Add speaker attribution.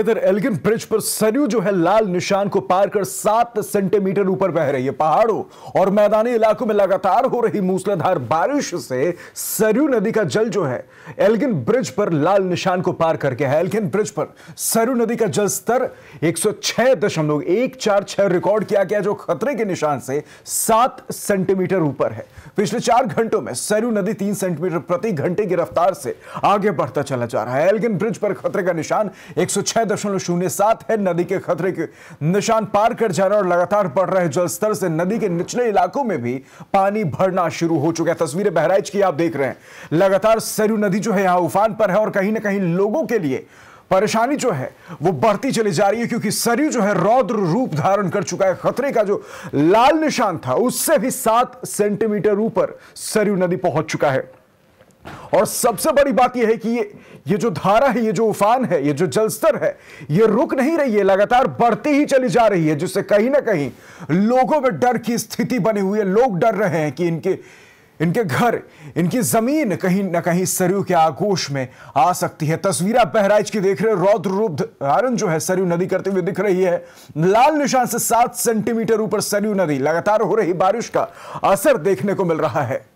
Speaker 1: इधर Elgin bridge पर सरयू जो है लाल निशान को पार कर सात सेंटीमीटर ऊपर बह रही है पहाड़ों और मैदानी इलाकों में लगातार हो रही मूसलाधार बारिश से सरयू नदी का जल जो है एलगिन ब्रिज पर लाल निशान को पार कर गया है एलगिन ब्रिज पर सरयू नदी का जल स्तर एक सौ रिकॉर्ड किया गया जो खतरे के निशान से सात सेंटीमीटर ऊपर है पिछले चार घंटों में सरयू नदी तीन सेंटीमीटर प्रति घंटे की रफ्तार से आगे बढ़ता चला जा रहा है एलगिन ब्रिज पर खतरे का निशान एक सौ छह दशमलव शून्य सात है नदी के खतरे के निशान पार कर जा रहा और लगातार बढ़ रहे जलस्तर से नदी के निचले इलाकों में भी पानी भरना शुरू हो चुका है तस्वीरें बहराइच की आप देख रहे हैं लगातार सरयू नदी जो है यहां उफान पर है और कहीं ना कहीं लोगों के लिए परेशानी जो है वो बढ़ती चली जा रही है क्योंकि सरयू जो है रौद्र रूप धारण कर चुका है खतरे का जो लाल निशान था उससे भी सात सेंटीमीटर ऊपर सरयू नदी पहुंच चुका है और सबसे बड़ी बात यह है कि ये ये जो धारा है ये जो उफान है ये जो जलस्तर है ये रुक नहीं रही है लगातार बढ़ती ही चली जा रही है जिससे कहीं ना कहीं लोगों में डर की स्थिति बनी हुई है लोग डर रहे हैं कि इनके इनके घर इनकी जमीन कहीं ना कहीं सरयू के आगोश में आ सकती है तस्वीर आप बहराइच की देख रहे रौद्र रूप धारण जो है सरयू नदी करते हुए दिख रही है लाल निशान से सात सेंटीमीटर ऊपर सरयू नदी लगातार हो रही बारिश का असर देखने को मिल रहा है